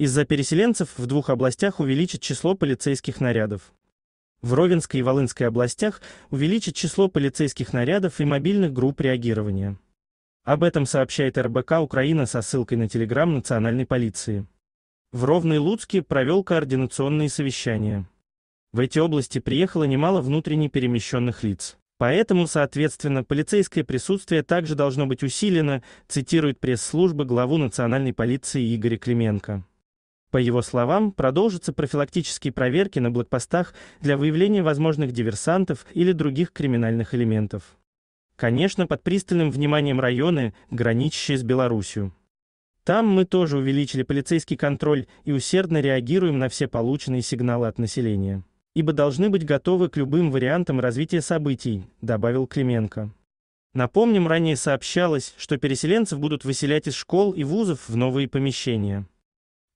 Из-за переселенцев в двух областях увеличит число полицейских нарядов. В Ровенской и Волынской областях увеличит число полицейских нарядов и мобильных групп реагирования. Об этом сообщает РБК Украина со ссылкой на телеграм национальной полиции. В Ровной Луцке провел координационные совещания. В эти области приехало немало внутренне перемещенных лиц. Поэтому, соответственно, полицейское присутствие также должно быть усилено, цитирует пресс-служба главу национальной полиции Игоря Клименко. По его словам, продолжатся профилактические проверки на блокпостах для выявления возможных диверсантов или других криминальных элементов. Конечно, под пристальным вниманием районы, граничащие с Белоруссией. Там мы тоже увеличили полицейский контроль и усердно реагируем на все полученные сигналы от населения. Ибо должны быть готовы к любым вариантам развития событий, добавил Клименко. Напомним, ранее сообщалось, что переселенцев будут выселять из школ и вузов в новые помещения.